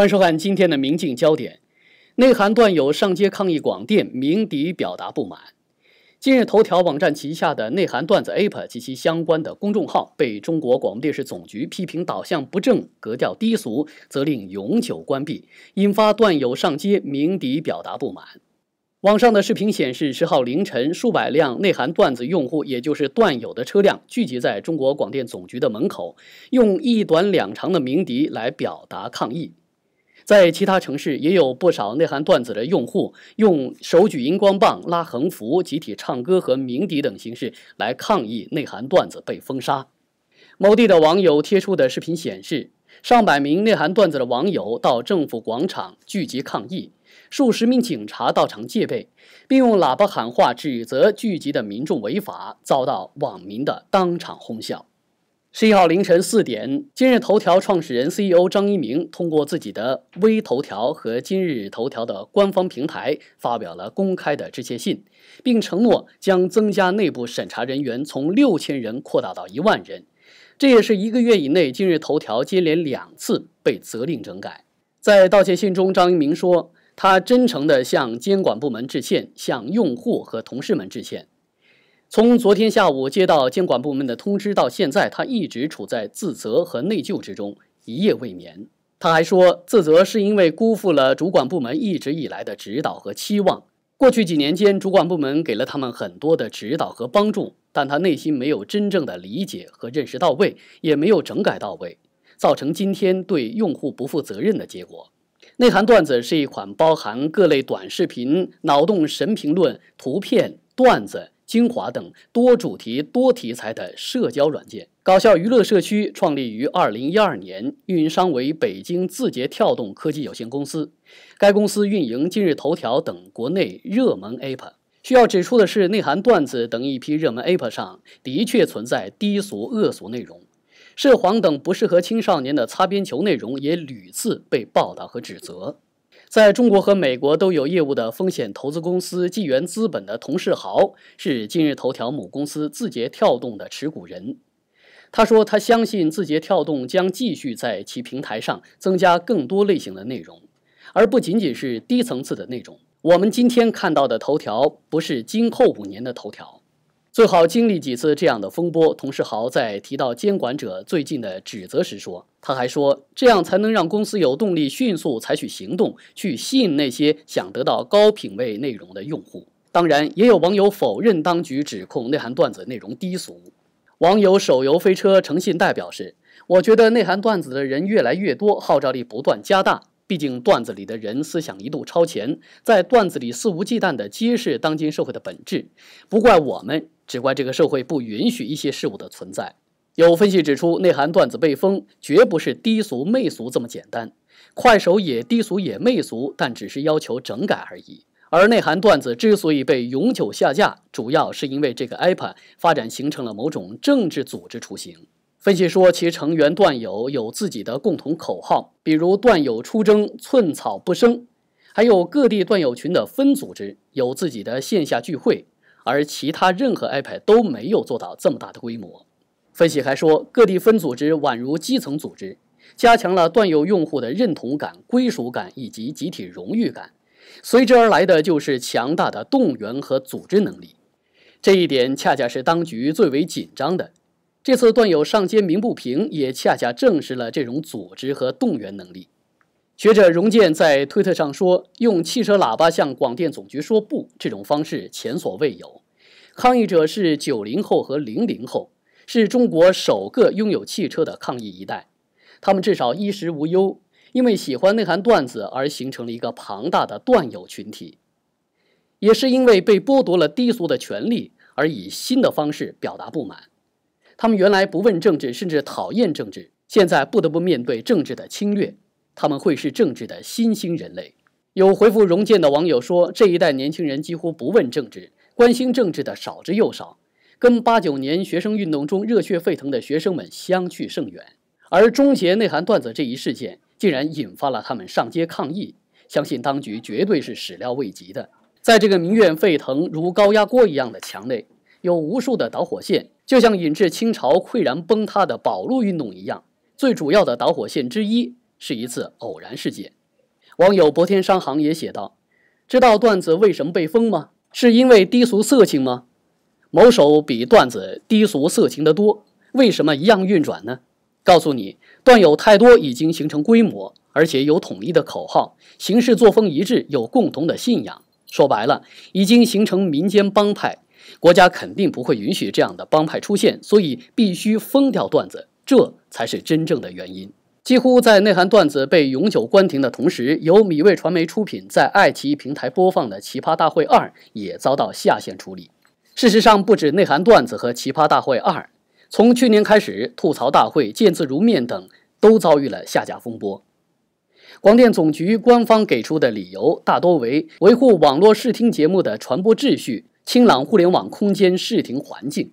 欢迎收看今天的《明镜焦点》，内涵段友上街抗议广电鸣笛表达不满。今日头条网站旗下的内涵段子 APP 及其相关的公众号被中国广播电视总局批评导向不正、格调低俗，责令永久关闭，引发段友上街鸣笛表达不满。网上的视频显示，十号凌晨，数百辆内涵段子用户，也就是段友的车辆，聚集在中国广电总局的门口，用一短两长的鸣笛来表达抗议。在其他城市，也有不少内涵段子的用户用手举荧光棒、拉横幅、集体唱歌和鸣笛等形式来抗议内涵段子被封杀。某地的网友贴出的视频显示，上百名内涵段子的网友到政府广场聚集抗议，数十名警察到场戒备，并用喇叭喊话指责聚集的民众违法，遭到网民的当场哄笑。十一号凌晨四点，今日头条创始人 CEO 张一鸣通过自己的微头条和今日头条的官方平台发表了公开的致歉信，并承诺将增加内部审查人员从六千人扩大到一万人。这也是一个月以内今日头条接连两次被责令整改。在道歉信中，张一鸣说：“他真诚地向监管部门致歉，向用户和同事们致歉。”从昨天下午接到监管部门的通知到现在，他一直处在自责和内疚之中，一夜未眠。他还说，自责是因为辜负了主管部门一直以来的指导和期望。过去几年间，主管部门给了他们很多的指导和帮助，但他内心没有真正的理解和认识到位，也没有整改到位，造成今天对用户不负责任的结果。内涵段子是一款包含各类短视频、脑洞神评论、图片、段子。精华等多主题、多题材的社交软件，搞笑娱乐社区创立于二零一二年，运营商为北京字节跳动科技有限公司。该公司运营今日头条等国内热门 App。需要指出的是，内涵段子等一批热门 App 上的确存在低俗、恶俗内容，涉黄等不适合青少年的擦边球内容也屡次被报道和指责。在中国和美国都有业务的风险投资公司纪元资本的童世豪是今日头条母公司字节跳动的持股人。他说：“他相信字节跳动将继续在其平台上增加更多类型的内容，而不仅仅是低层次的内容。我们今天看到的头条，不是今后五年的头条。”最好经历几次这样的风波。童世豪在提到监管者最近的指责时说，他还说，这样才能让公司有动力迅速采取行动，去吸引那些想得到高品位内容的用户。当然，也有网友否认当局指控内涵段子内容低俗。网友手游飞车诚信代表是，我觉得内涵段子的人越来越多，号召力不断加大。毕竟段子里的人思想一度超前，在段子里肆无忌惮地揭示当今社会的本质，不怪我们，只怪这个社会不允许一些事物的存在。有分析指出，内涵段子被封，绝不是低俗媚俗这么简单。快手也低俗也媚俗，但只是要求整改而已。而内涵段子之所以被永久下架，主要是因为这个 i p a d 发展形成了某种政治组织雏形。分析说，其成员段友有自己的共同口号，比如“段友出征，寸草不生”，还有各地段友群的分组织有自己的线下聚会，而其他任何 IP a d 都没有做到这么大的规模。分析还说，各地分组织宛如基层组织，加强了段友用户的认同感、归属感以及集体荣誉感，随之而来的就是强大的动员和组织能力。这一点恰恰是当局最为紧张的。这次段友上街鸣不平，也恰恰证实了这种组织和动员能力。学者荣健在推特上说：“用汽车喇叭向广电总局说不这种方式前所未有。”抗议者是九零后和零零后，是中国首个拥有汽车的抗议一代。他们至少衣食无忧，因为喜欢内涵段子而形成了一个庞大的段友群体，也是因为被剥夺了低俗的权利而以新的方式表达不满。他们原来不问政治，甚至讨厌政治，现在不得不面对政治的侵略。他们会是政治的新兴人类。有回复荣建的网友说：“这一代年轻人几乎不问政治，关心政治的少之又少，跟八九年学生运动中热血沸腾的学生们相去甚远。”而终结内涵段子这一事件，竟然引发了他们上街抗议，相信当局绝对是始料未及的。在这个民怨沸腾如高压锅一样的墙内。有无数的导火线，就像引致清朝溃然崩塌的保路运动一样。最主要的导火线之一是一次偶然事件。网友博天商行也写道：“知道段子为什么被封吗？是因为低俗色情吗？某手比段子低俗色情的多，为什么一样运转呢？告诉你，段友太多，已经形成规模，而且有统一的口号，行事作风一致，有共同的信仰。说白了，已经形成民间帮派。”国家肯定不会允许这样的帮派出现，所以必须封掉段子，这才是真正的原因。几乎在内涵段子被永久关停的同时，由米味传媒出品在爱奇艺平台播放的《奇葩大会二》也遭到下线处理。事实上，不止内涵段子和《奇葩大会二》，从去年开始，《吐槽大会》《见字如面》等都遭遇了下架风波。广电总局官方给出的理由大多为维护网络视听节目的传播秩序。清朗互联网空间视听环境。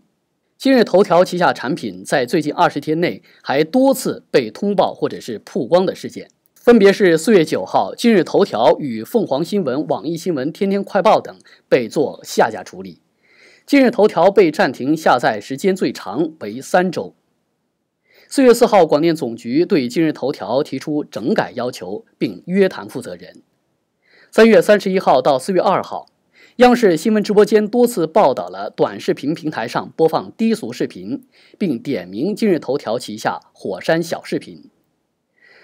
今日头条旗下产品在最近二十天内还多次被通报或者是曝光的事件，分别是四月九号，今日头条与凤凰新闻、网易新闻、天天快报等被做下架处理；今日头条被暂停下载时间最长为三周。四月四号，广电总局对今日头条提出整改要求，并约谈负责人。三月三十一号到四月二号。央视新闻直播间多次报道了短视频平台上播放低俗视频，并点名今日头条旗下火山小视频。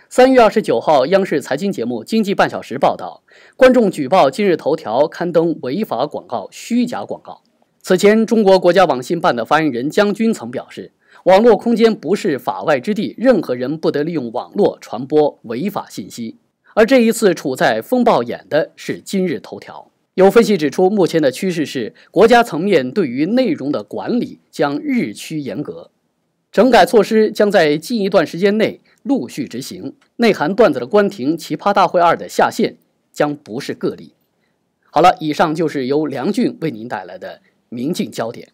三月二十九号，央视财经节目《经济半小时》报道，观众举报今日头条刊登违法广告、虚假广告。此前，中国国家网信办的发言人姜军曾表示，网络空间不是法外之地，任何人不得利用网络传播违法信息。而这一次，处在风暴眼的是今日头条。有分析指出，目前的趋势是，国家层面对于内容的管理将日趋严格，整改措施将在近一段时间内陆续执行。内含段子的关停，《奇葩大会二》的下线将不是个例。好了，以上就是由梁俊为您带来的《明镜焦点》。